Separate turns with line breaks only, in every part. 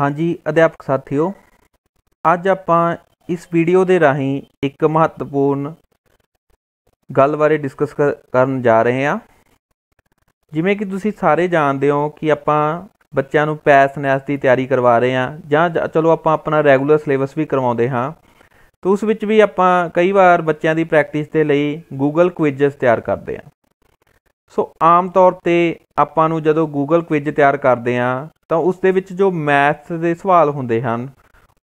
ਹਾਂਜੀ ਅਧਿਆਪਕ ਸਾਥੀਓ ਅੱਜ ਆਪਾਂ ਇਸ ਵੀਡੀਓ ਦੇ ਰਾਹੀਂ ਇੱਕ ਮਹੱਤਵਪੂਰਨ ਗੱਲ ਬਾਰੇ ਡਿਸਕਸ ਕਰਨ ਜਾ ਰਹੇ ਹਾਂ ਜਿਵੇਂ ਕਿ ਤੁਸੀਂ ਸਾਰੇ ਜਾਣਦੇ ਹੋ ਕਿ ਆਪਾਂ ਬੱਚਿਆਂ ਨੂੰ ਪੈਸ ਨੈਸ ਦੀ ਤਿਆਰੀ ਕਰਵਾ ਰਹੇ ਹਾਂ ਜਾਂ ਚਲੋ ਆਪਾਂ ਆਪਣਾ ਰੈਗੂਲਰ ਸਿਲੇਬਸ ਵੀ ਕਰਵਾਉਂਦੇ ਹਾਂ ਤਾਂ ਉਸ ਵਿੱਚ ਵੀ ਆਪਾਂ ਕਈ ਵਾਰ ਬੱਚਿਆਂ ਦੀ ਪ੍ਰੈਕਟਿਸ ਦੇ ਲਈ Google ਕੁਇਜ਼ਸ ਤਿਆਰ ਕਰਦੇ ਹਾਂ ਸੋ ਆਮ ਤੌਰ ਤੇ ਆਪਾਂ ਨੂੰ ਜਦੋਂ ਗੂਗਲ ਕੁਇਜ਼ ਤਿਆਰ ਕਰਦੇ ਆ ਤਾਂ ਉਸ ਦੇ ਵਿੱਚ ਜੋ ਮੈਥਸ ਦੇ ਸਵਾਲ ਹੁੰਦੇ ਹਨ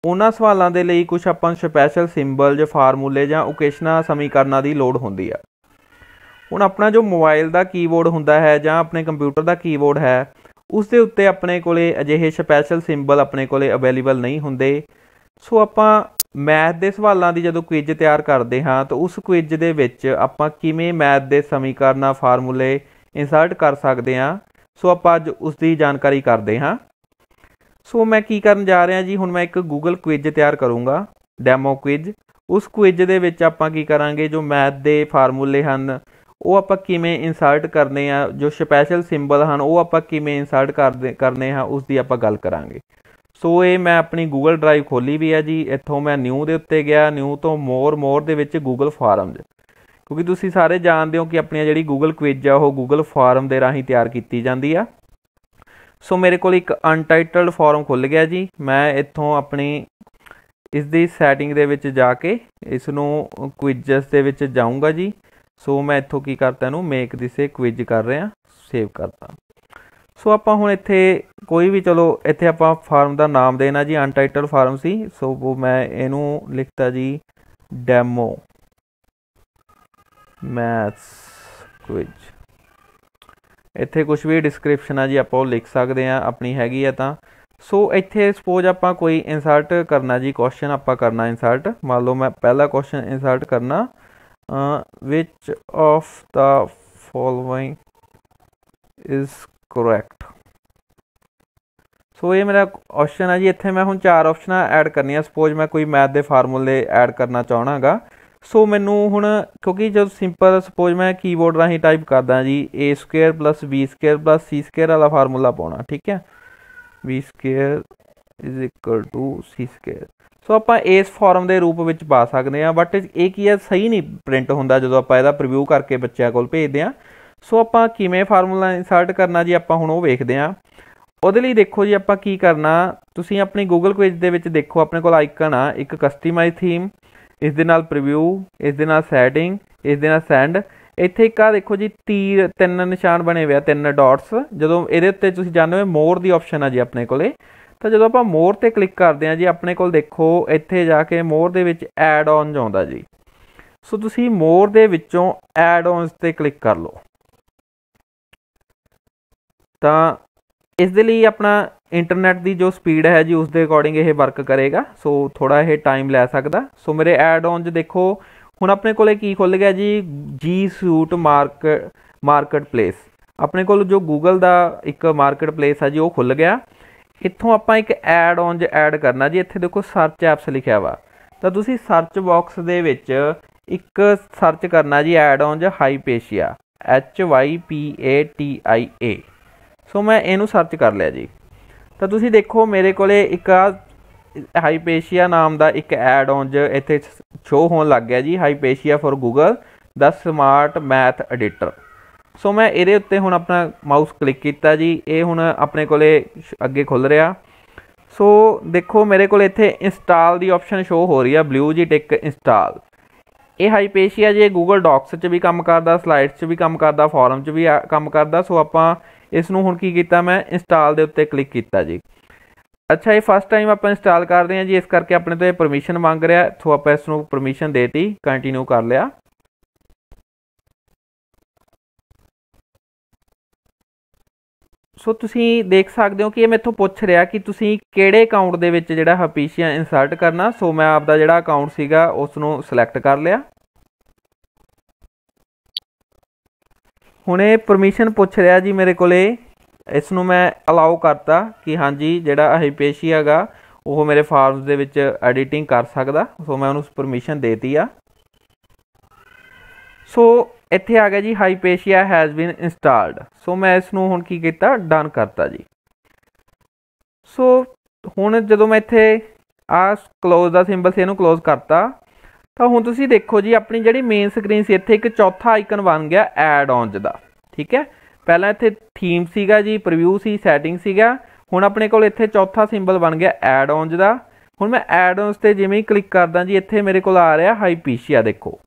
ਉਹਨਾਂ ਸਵਾਲਾਂ ਦੇ ਲਈ ਕੁਝ ਆਪਾਂ ਸਪੈਸ਼ਲ ਸਿੰਬਲ ਜਾਂ ਫਾਰਮੂਲੇ ਜਾਂ ਓਕੇਸ਼ਨਾਂ ਸਮੀਕਰਨਾਂ ਦੀ ਲੋੜ ਹੁੰਦੀ ਆ ਹੁਣ ਆਪਣਾ ਜੋ ਮੋਬਾਈਲ ਦਾ ਕੀਬੋਰਡ ਹੁੰਦਾ ਹੈ ਜਾਂ ਆਪਣੇ ਕੰਪਿਊਟਰ ਦਾ ਕੀਬੋਰਡ ਹੈ ਉਸ ਦੇ ਉੱਤੇ ਆਪਣੇ ਕੋਲੇ ਅਜਿਹੇ ਸਪੈਸ਼ਲ ਸਿੰਬਲ ਆਪਣੇ ਕੋਲੇ ਅਵੇਲੇਬਲ ਨਹੀਂ ਹੁੰਦੇ ਸੋ ਆਪਾਂ ਮੈਥ ਦੇ ਸਵਾਲਾਂ ਦੀ ਜਦੋਂ ਕੁਇਜ਼ ਤਿਆਰ ਕਰਦੇ ਹਾਂ ਤਾਂ ਉਸ ਕੁਇਜ਼ ਦੇ ਵਿੱਚ ਆਪਾਂ ਕਿਵੇਂ ਮੈਥ ਦੇ ਸਮੀਕਰਨਾਂ ਫਾਰਮੂਲੇ ਇਨਸਰਟ ਕਰ ਸਕਦੇ ਹਾਂ ਸੋ ਆਪਾਂ ਅੱਜ ਉਸ ਦੀ ਜਾਣਕਾਰੀ ਕਰਦੇ ਹਾਂ ਸੋ ਮੈਂ ਕੀ ਕਰਨ ਜਾ ਰਿਹਾ ਜੀ ਹੁਣ ਮੈਂ ਇੱਕ Google ਕੁਇਜ਼ ਤਿਆਰ ਕਰੂੰਗਾ ਡੈਮੋ ਕੁਇਜ਼ ਉਸ ਕੁਇਜ਼ ਦੇ ਵਿੱਚ ਆਪਾਂ ਕੀ ਕਰਾਂਗੇ ਜੋ ਮੈਥ ਦੇ ਫਾਰਮੂਲੇ ਹਨ ਉਹ ਆਪਾਂ ਕਿਵੇਂ ਇਨਸਰਟ ਕਰਨੇ ਆ ਜੋ ਸਪੈਸ਼ਲ ਸਿੰਬਲ ਹਨ ਉਹ ਆਪਾਂ ਕਿਵੇਂ ਇਨਸਰਟ ਕਰਦੇ ਕਰਨੇ ਆ ਉਸ ਦੀ ਆਪਾਂ ਗੱਲ ਕਰਾਂਗੇ ਸੋ ਇਹ ਮੈਂ ਆਪਣੀ Google Drive ਖੋਲੀ ਵੀ ਆ ਜੀ ਇੱਥੋਂ ਮੈਂ ਨਿਊ ਦੇ ਉੱਤੇ ਗਿਆ ਨਿਊ ਤੋਂ ਮੋਰ ਮੋਰ ਦੇ ਵਿੱਚ Google ਫਾਰਮਸ ਕਿਉਂਕਿ ਤੁਸੀਂ ਸਾਰੇ ਜਾਣਦੇ ਹੋ ਕਿ ਆਪਣੀ ਜਿਹੜੀ Google ਕੁਇਜ਼ ਆ ਉਹ Google ਫਾਰਮ ਦੇ ਰਾਹੀਂ ਤਿਆਰ ਕੀਤੀ ਜਾਂਦੀ ਆ ਸੋ ਮੇਰੇ ਕੋਲ ਇੱਕ ਅਨਟਾਈਟਲਡ ਫਾਰਮ ਖੁੱਲ ਗਿਆ ਜੀ ਮੈਂ ਇੱਥੋਂ ਆਪਣੀ ਇਸ ਦੀ ਸੈਟਿੰਗ ਦੇ ਵਿੱਚ ਜਾ ਕੇ ਇਸ ਨੂੰ ਕੁਇਜ਼ਸ ਦੇ ਵਿੱਚ ਜਾਊਂਗਾ ਜੀ ਸੋ ਮੈਂ ਇੱਥੋਂ ਕੀ ਕਰਤਾ ਇਹਨੂੰ ਮੇਕ ਦਿਸ ਏ ਕੁਇਜ਼ ਕਰ ਰਿਹਾ ਸੇਵ ਕਰਤਾ ਸੋ ਆਪਾਂ ਹੁਣ ਇੱਥੇ ਕੋਈ ਵੀ ਚਲੋ ਇੱਥੇ ਆਪਾਂ ਫਾਰਮ ਦਾ ਨਾਮ ਦੇਣਾ ਜੀ ਅਨਟਾਈਟਲ ਫਾਰਮ ਸੀ ਸੋ ਉਹ ਮੈਂ ਇਹਨੂੰ ਲਿਖਤਾ ਜੀ ਡੈਮੋ ਮੈਥਸ ਕੁਇਜ ਇੱਥੇ ਕੁਝ ਵੀ ਡਿਸਕ੍ਰਿਪਸ਼ਨ ਆ ਜੀ ਆਪਾਂ ਉਹ ਲਿਖ ਸਕਦੇ ਆ ਆਪਣੀ ਹੈਗੀ ਆ ਤਾਂ ਸੋ ਇੱਥੇ ਸਪੋਜ਼ ਆਪਾਂ ਕੋਈ ਇਨਸਰਟ ਕਰਨਾ ਜੀ ਕੁਐਸਚਨ ਆਪਾਂ ਕਰਨਾ ਇਨਸਰਟ ਮੰਨ ਲਓ ਮੈਂ ਪਹਿਲਾ ਕੁਐਸਚਨ ਇਨਸਰਟ ਕਰਨਾ which of the following is correct so ਇਹ ਮੇਰਾ ਆਪਸ਼ਨ ਹੈ ਜੀ ਇੱਥੇ ਮੈਂ ਹੁਣ ਚਾਰ ਆਪਸ਼ਨਾਂ ਐਡ ਕਰਨੀਆਂ ਸਪੋਜ਼ ਮੈਂ ਕੋਈ ਮੈਥ ਦੇ ਫਾਰਮੂਲੇ ਐਡ ਕਰਨਾ ਚਾਹਣਾਗਾ ਸੋ ਮੈਨੂੰ ਹੁਣ ਕਿਉਂਕਿ ਜਦ ਸਿੰਪਲ ਸਪੋਜ਼ ਮੈਂ ਕੀਬੋਰਡ ਰਾਹੀਂ ਟਾਈਪ ਕਰਦਾ ਜੀ a² b² c² ਵਾਲਾ ਫਾਰਮੂਲਾ ਪਾਉਣਾ ਠੀਕ ਹੈ b² c² ਸੋ ਆਪਾਂ ਇਸ ਫਾਰਮ ਦੇ ਰੂਪ ਵਿੱਚ ਪਾ ਸਕਦੇ ਆ ਬਟ ਇਹ ਕੀ ਹੈ ਸਹੀ ਨਹੀਂ ਪ੍ਰਿੰਟ ਹੁੰਦਾ ਜਦੋਂ ਆਪਾਂ ਇਹਦਾ ਪ੍ਰੀਵਿਊ ਕਰਕੇ ਬੱਚਿਆਂ ਕੋਲ ਭੇਜਦੇ ਆ ਸੋ ਆਪਾਂ ਕਿਵੇਂ ਫਾਰਮੂਲਾ ਇਨਸਰਟ ਕਰਨਾ ਜੀ ਆਪਾਂ ਹੁਣ ਉਹ ਵੇਖਦੇ ਆਂ ਉਹਦੇ ਲਈ ਦੇਖੋ ਜੀ ਆਪਾਂ ਕੀ ਕਰਨਾ ਤੁਸੀਂ ਆਪਣੀ Google ਕੁਇਜ਼ ਦੇ ਵਿੱਚ ਦੇਖੋ ਆਪਣੇ ਕੋਲ ਆਈਕਨ ਆ ਇੱਕ ਕਸਟਮਾਈਜ਼ ਥੀਮ ਇਸ ਦੇ ਨਾਲ ਪ੍ਰੀਵਿਊ ਇਸ ਦੇ ਨਾਲ ਸੈਟਿੰਗ ਇਸ ਦੇ ਨਾਲ ਸੈਂਡ ਇੱਥੇ ਇੱਕ ਆ ਦੇਖੋ ਜੀ ਤੀਰ ਤਿੰਨ ਨਿਸ਼ਾਨ ਬਣੇ ਹੋਇਆ ਤਿੰਨ ਡਾਟਸ ਜਦੋਂ ਇਹਦੇ ਉੱਤੇ ਤੁਸੀਂ ਜਾਂਦੇ ਹੋ ਮੋਰ ਦੀ ਆਪਸ਼ਨ ਆ ਜੀ ਆਪਣੇ ਕੋਲੇ ਤਾਂ ਜਦੋਂ ਆਪਾਂ ਮੋਰ ਤੇ ਕਲਿੱਕ ਕਰਦੇ ਆ ਜੀ ਆਪਣੇ ਕੋਲ ਦੇਖੋ ਇੱਥੇ ਜਾ ਕੇ ਮੋਰ ਦੇ ਵਿੱਚ ਐਡ ਆਨ ਜਾਂਦਾ ਜੀ ਸੋ ਤੁਸੀਂ ਮੋਰ ਦੇ ਵਿੱਚੋਂ ਐਡ ਆਨਸ ਤੇ ਕਲਿੱਕ ਕਰ ਲਓ ਤਾਂ ਇਸ ਦੇ ਲਈ ਆਪਣਾ ਇੰਟਰਨੈਟ ਦੀ ਜੋ ਸਪੀਡ ਹੈ ਜੀ ਉਸ ਦੇ ਅਕੋਰਡਿੰਗ ਇਹ ਵਰਕ ਕਰੇਗਾ ਸੋ ਥੋੜਾ ਇਹ ਟਾਈਮ ਲੈ ਸਕਦਾ ਸੋ ਮੇਰੇ ਐਡ ਆਨ 'ਚ ਦੇਖੋ ਹੁਣ ਆਪਣੇ ਕੋਲੇ ਕੀ ਖੁੱਲ ਗਿਆ ਜੀ ਜੀ ਸੂਟ ਮਾਰਕ ਮਾਰਕਟ ਪਲੇਸ ਆਪਣੇ ਕੋਲ ਜੋ ਗੂਗਲ ਦਾ ਇੱਕ ਮਾਰਕਟ ਪਲੇਸ ਹੈ ਜੀ ਉਹ ਖੁੱਲ ਗਿਆ ਇੱਥੋਂ ਆਪਾਂ ਇੱਕ ਐਡ ਆਨ ਜ ਐਡ ਕਰਨਾ ਜੀ ਇੱਥੇ ਦੇਖੋ ਸਰਚ ਐਪਸ ਲਿਖਿਆ ਵਾ ਤਾਂ ਤੁਸੀਂ ਸਰਚ ਬਾਕਸ ਦੇ ਵਿੱਚ ਇੱਕ ਸਰਚ ਕਰਨਾ ਜੀ ਐਡ ਔਨ ਜ ਹਾਈਪੇਸ਼ੀਆ H Y P A T I A ਸੋ ਮੈਂ ਇਹਨੂੰ ਸਰਚ ਕਰ ਲਿਆ ਜੀ ਤਾਂ ਤੁਸੀਂ ਦੇਖੋ ਮੇਰੇ ਕੋਲੇ ਇੱਕ ਹਾਈਪੇਸ਼ੀਆ ਨਾਮ ਦਾ ਇੱਕ ਐਡ ਆਨ ਜ ਇੱਥੇ ਸ਼ੋ ਹੋਣ ਲੱਗ ਗਿਆ ਜੀ ਹਾਈਪੇਸ਼ੀਆ ਫॉर ਗੂਗਲ ਦਾ ਸਮਾਰਟ ਮੈਥ ਐਡੀਟਰ ਸੋ ਮੈਂ ਇਹਦੇ ਉੱਤੇ ਹੁਣ ਆਪਣਾ ਮਾਊਸ ਕਲਿੱਕ ਕੀਤਾ ਜੀ ਇਹ ਹੁਣ ਆਪਣੇ ਕੋਲੇ ਅੱਗੇ ਖੁੱਲ ਰਿਹਾ ਸੋ ਦੇਖੋ ਮੇਰੇ ਕੋਲ ਇੱਥੇ ਇੰਸਟਾਲ ਦੀ ਆਪਸ਼ਨ ਸ਼ੋ ਹੋ ਰਹੀ ਆ ਬਲੂ ਜੀ ਟਿਕ ਇੰਸਟਾਲ ਇਹ ਹਾਈਪੇਸ਼ੀਆ ਜੇ ਗੂਗਲ ਡਾਕਸ 'ਚ ਵੀ ਕੰਮ ਕਰਦਾ ਸਲਾਈਡਸ 'ਚ ਵੀ ਕੰਮ ਕਰਦਾ ਫੋਰਮ 'ਚ ਵੀ ਕੰਮ ਕਰਦਾ ਸੋ ਆਪਾਂ ਇਸ ਨੂੰ ਹੁਣ ਕੀ ਕੀਤਾ ਮੈਂ ਇੰਸਟਾਲ ਦੇ ਉੱਤੇ ਕਲਿੱਕ ਕੀਤਾ ਜੀ ਅੱਛਾ ਇਹ ਫਸਟ ਟਾਈਮ ਆਪਾਂ ਇੰਸਟਾਲ ਕਰਦੇ ਰਹੇ ਹਾਂ ਜੀ ਇਸ ਕਰਕੇ ਆਪਣੇ ਤੋਂ ਇਹ ਪਰਮਿਸ਼ਨ ਮੰਗ ਰਿਹਾ ਥੋ ਆਪਾਂ ਇਸ ਨੂੰ ਪਰਮਿਸ਼ਨ ਦੇਤੀ ਕੰਟੀਨਿਊ ਕਰ ਲਿਆ ਸੋ ਤੁਸੀਂ ਦੇਖ ਸਕਦੇ ਹੋ ਕਿ ਇਹ ਮੈਥੋਂ ਪੁੱਛ ਰਿਹਾ ਕਿ ਤੁਸੀਂ ਕਿਹੜੇ ਅਕਾਊਂਟ ਦੇ ਵਿੱਚ ਜਿਹੜਾ ਹਪੀਸ਼ੀਆ ਇਨਸਰਟ ਕਰਨਾ ਸੋ ਮੈਂ ਆਪਦਾ ਜਿਹੜਾ ਅਕਾਊਂਟ ਸੀਗਾ ਉਸ ਨੂੰ ਸਿਲੈਕਟ ਕਰ ਲਿਆ ਹੁਣ ਇਹ ਪਰਮਿਸ਼ਨ ਪੁੱਛ ਰਿਹਾ ਜੀ ਮੇਰੇ ਕੋਲੇ ਇਸ ਨੂੰ ਮੈਂ ਅਲਾਉ ਕਰਤਾ ਕਿ ਹਾਂਜੀ ਜਿਹੜਾ ਇਹ ਪੇਸ਼ੀ ਹੈਗਾ ਉਹ ਮੇਰੇ ਫਾਰਮਸ ਦੇ ਵਿੱਚ ਐਡੀਟਿੰਗ ਕਰ ਸਕਦਾ ਸੋ ਮੈਂ ਉਹਨੂੰ ਪਰਮਿਸ਼ਨ ਦੇਤੀ ਆ ਸੋ ਇੱਥੇ ਆ ਗਿਆ ਜੀ Hypatia has been installed so ਮੈਂ ਇਸ ਨੂੰ ਹੁਣ ਕੀ ਕੀਤਾ ਡਨ ਕਰਤਾ ਜੀ ਸੋ ਹੁਣ ਜਦੋਂ ਮੈਂ ਇੱਥੇ ਆ ਕਲੋਜ਼ ਦਾ ਸਿੰਬਲ ਸੀ ਇਹਨੂੰ ਕਲੋਜ਼ ਕਰਤਾ ਤਾਂ ਹੁਣ ਤੁਸੀਂ ਦੇਖੋ ਜੀ ਆਪਣੀ ਜਿਹੜੀ ਮੇਨ ਸਕਰੀਨ ਸੀ ਇੱਥੇ ਇੱਕ ਚੌਥਾ ਆਈਕਨ ਬਣ ਗਿਆ ਐਡ ਆਨਸ ਦਾ ਠੀਕ ਹੈ ਪਹਿਲਾਂ ਇੱਥੇ ਥੀਮ ਸੀਗਾ ਜੀ ਪ੍ਰੀਵਿਊ ਸੀ ਸੈਟਿੰਗ ਸੀਗਾ ਹੁਣ ਆਪਣੇ ਕੋਲ ਇੱਥੇ ਚੌਥਾ ਸਿੰਬਲ ਬਣ ਗਿਆ ਐਡ ਆਨਸ ਦਾ ਹੁਣ ਮੈਂ ਐਡ ਆਨਸ ਤੇ ਜਿਵੇਂ ਹੀ ਕਲਿੱਕ ਕਰਦਾ ਜੀ ਇੱਥੇ ਮੇਰੇ ਕੋਲ ਆ ਰਿਹਾ ਹਾਈਪੇਸ਼ੀਆ ਦੇਖੋ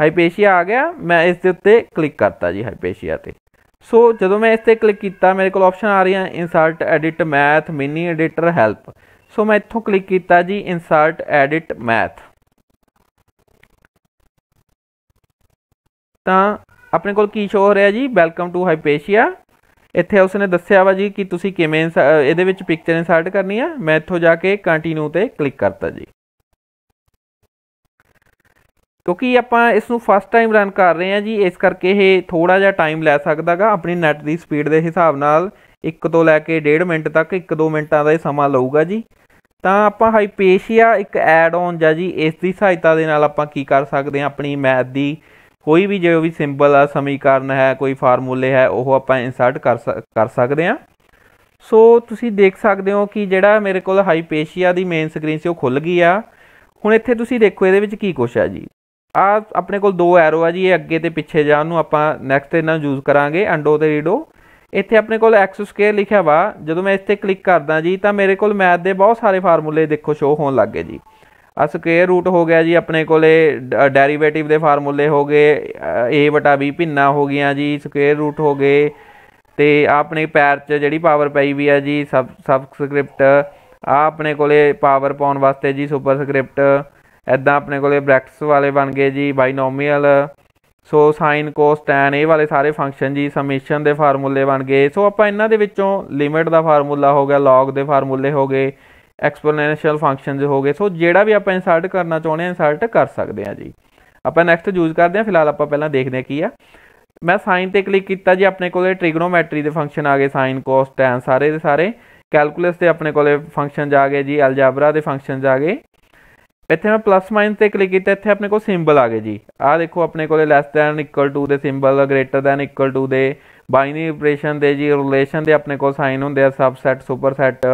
ਹਾਈਪੇਸ਼ੀਆ ਆ ਗਿਆ ਮੈਂ ਇਸ ਦੇ ਉੱਤੇ ਕਲਿੱਕ ਕਰਤਾ ਜੀ ਹਾਈਪੇਸ਼ੀਆ ਤੇ ਸੋ ਜਦੋਂ ਮੈਂ ਇਸ ਤੇ ਕਲਿੱਕ ਕੀਤਾ ਮੇਰੇ ਕੋਲ ਆਪਸ਼ਨ ਆ ਰਹੀਆਂ insert edit math mini editor help so ਮੈਂ ਇੱਥੋਂ ਕਲਿੱਕ ਕੀਤਾ ਜੀ ਇਨਸਰਟ ਐਡਿਟ ਮੈਥ ਤਾਂ ਆਪਣੇ ਕੋਲ ਕੀ ਸ਼ੋ ਹੋ ਰਿਹਾ ਜੀ ਵੈਲਕਮ ਟੂ ਹਾਈਪੇਸ਼ੀਆ ਇੱਥੇ ਉਸਨੇ ਦੱਸਿਆ ਵਾ ਜੀ ਕਿ ਤੁਸੀਂ ਕਿਵੇਂ ਇਹਦੇ ਵਿੱਚ ਪਿਕਚਰ ਇਨਸਰਟ ਕਰਨੀ ਆ ਮੈਂ ਇੱਥੋਂ ਜਾ ਕੇ ਕੰਟੀਨਿਊ ਤੇ ਕਲਿੱਕ ਕਰਤਾ ਜੀ ਕਿਉਂਕਿ ਆਪਾਂ ਇਸ ਨੂੰ ਫਸਟ ਟਾਈਮ ਰਨ ਕਰ ਰਹੇ ਆ ਜੀ ਇਸ ਕਰਕੇ ਇਹ ਥੋੜਾ ਜਿਹਾ ਟਾਈਮ ਲੈ ਸਕਦਾਗਾ ਆਪਣੀ ਨੈਟ ਦੀ ਸਪੀਡ ਦੇ ਹਿਸਾਬ ਨਾਲ 1 ਤੋਂ ਲੈ ਕੇ 1.5 ਮਿੰਟ ਤੱਕ 1-2 ਮਿੰਟਾਂ ਦਾ ਇਹ ਸਮਾਂ ਲਊਗਾ ਜੀ ਤਾਂ ਆਪਾਂ ਹਾਈਪੇਸ਼ੀਆ ਇੱਕ ਐਡ ਆਨ ਜਾਂ ਜੀ ਇਸ ਦੀ ਸਹਾਇਤਾ ਦੇ ਨਾਲ ਆਪਾਂ ਕੀ ਕਰ ਸਕਦੇ ਆ ਆਪਣੀ ਮੈਥ ਦੀ ਕੋਈ ਵੀ ਜੋ ਵੀ ਸਿੰਬਲ ਆ ਸਮੀਕਰਨ ਹੈ ਕੋਈ ਫਾਰਮੂਲੇ ਹੈ ਉਹ ਆਪਾਂ ਇਨਸਰਟ ਕਰ ਕਰ ਸਕਦੇ ਆ ਸੋ ਤੁਸੀਂ ਦੇਖ ਸਕਦੇ ਹੋ ਕਿ ਜਿਹੜਾ ਮੇਰੇ ਕੋਲ ਹਾਈਪੇਸ਼ੀਆ ਦੀ ਮੇਨ ਸਕਰੀਨ ਸੀ ਉਹ ਖੁੱਲ ਗਈ ਆ ਹੁਣ ਇੱਥੇ ਤੁਸੀਂ ਦੇਖੋ ਇਹਦੇ ਵਿੱਚ ਕੀ ਕੁਛ ਹੈ ਜੀ ਆ ਆਪਣੇ ਕੋਲ ਦੋ ਐਰੋ ਆ ਜੀ ਇਹ ਅੱਗੇ ਤੇ ਪਿੱਛੇ ਜਾਣ ਨੂੰ ਆਪਾਂ ਨੈਕਸਟ ਇਹਨਾਂ ਯੂਜ਼ ਕਰਾਂਗੇ ਅੰਡੋ ਤੇ ਰੀਡੋ ਇੱਥੇ ਆਪਣੇ ਕੋਲ ਐਕਸ ਸਕੁਅਰ ਲਿਖਿਆ ਵਾ ਜਦੋਂ ਮੈਂ ਇਸ ਤੇ ਕਲਿੱਕ ਕਰਦਾ ਜੀ ਤਾਂ ਮੇਰੇ ਕੋਲ ਮੈਥ ਦੇ ਬਹੁਤ ਸਾਰੇ ਫਾਰਮੂਲੇ ਦੇਖੋ ਸ਼ੋ ਹੋਣ ਲੱਗੇ ਜੀ ਆ ਸਕੁਅਰ ਰੂਟ ਹੋ ਗਿਆ ਜੀ ਆਪਣੇ ਕੋਲੇ ਡੈਰੀਵੇਟਿਵ ਦੇ ਫਾਰਮੂਲੇ ਹੋ ਗਏ a ਬਟਾ b ਭਿੰਨਾ ਹੋ ਗਿਆ ਜੀ ਸਕੁਅਰ ਰੂਟ ਹੋ ਗਏ ਤੇ ਆਪਣੇ ਪੈਰ 'ਚ ਜਿਹੜੀ ਪਾਵਰ ਪਈ ਵੀ ਆ ਜੀ ਸਬਸਕ੍ਰਿਪਟ ਆ ਆਪਣੇ ਕੋਲੇ ਪਾਵਰ ਪਾਉਣ ਵਾਸਤੇ ਜੀ ਸੁਪਰਸਕ੍ਰਿਪਟ ਐਦਾਂ ਆਪਣੇ ਕੋਲੇ ਬ੍ਰੈਕਟਸ ਵਾਲੇ ਬਣ ਗਏ ਜੀ ਬਾਈਨੋਮੀਅਲ ਸੋ ਸਾਈਨ ਕੋਸ ਟੈਨ ਇਹ ਵਾਲੇ ਸਾਰੇ ਫੰਕਸ਼ਨ ਜੀ ਸਮੇਸ਼ਨ ਦੇ ਫਾਰਮੂਲੇ ਬਣ ਗਏ ਸੋ ਆਪਾਂ ਇਹਨਾਂ ਦੇ ਵਿੱਚੋਂ ਲਿਮਿਟ ਦਾ ਫਾਰਮੂਲਾ ਹੋ ਗਿਆ ਲੌਗ ਦੇ ਫਾਰਮੂਲੇ ਹੋ ਗਏ ਐਕਸਪੋਨੈਂਸ਼ੀਅਲ ਫੰਕਸ਼ਨਸ ਹੋ ਗਏ ਸੋ ਜਿਹੜਾ ਵੀ ਆਪਾਂ ਇਨਸਰਟ ਕਰਨਾ ਚਾਹੁੰਦੇ ਆ ਇਨਸਰਟ ਕਰ ਸਕਦੇ ਆ ਜੀ ਆਪਾਂ ਨੈਕਸਟ ਯੂਜ਼ ਕਰਦੇ ਆ ਫਿਲਹਾਲ ਆਪਾਂ ਪਹਿਲਾਂ ਦੇਖਦੇ ਆ ਕੀ ਆ ਮੈਂ ਸਾਈਨ ਤੇ ਕਲਿੱਕ ਕੀਤਾ ਜੀ ਆਪਣੇ ਕੋਲੇ ਟ੍ਰਿਗਨੋਮੈਟਰੀ ਦੇ ਫੰਕਸ਼ਨ ਆ ਗਏ ਸਾਈਨ ਕੋਸ ਟੈਨ ਸਾਰੇ ਦੇ ਸਾਰੇ ਕੈਲਕੂਲਸ ਤੇ ਆਪਣੇ ਕੋਲੇ ਫੰਕਸ਼ਨ ਆ ਗਏ ਜੀ ਅਲਜਬਰਾ ਦੇ ਫੰਕਸ਼ਨ ਆ ਗਏ ਇੱਥੇ ਮੈਂ ਪਲੱਸ ਮਾਈਨਸ ਤੇ ਕਲਿੱਕ ਕੀਤਾ ਇੱਥੇ ਆਪਣੇ ਕੋਲ ਸਿੰਬਲ ਆ ਗਏ ਜੀ ਆ ਦੇਖੋ ਆਪਣੇ ਕੋਲੇ ਲੈਸ ਦੈਨ ਇਕੁਅਲ ਟੂ ਦੇ symbol greater than equal to ਦੇ ਬਾਈਨਰੀ ਆਪਰੇਸ਼ਨ ਦੇ ਜੀ ਰਿਲੇਸ਼ਨ ਦੇ ਆਪਣੇ ਕੋਲ ਸਾਈਨ ਹੁੰਦੇ ਆ subset superset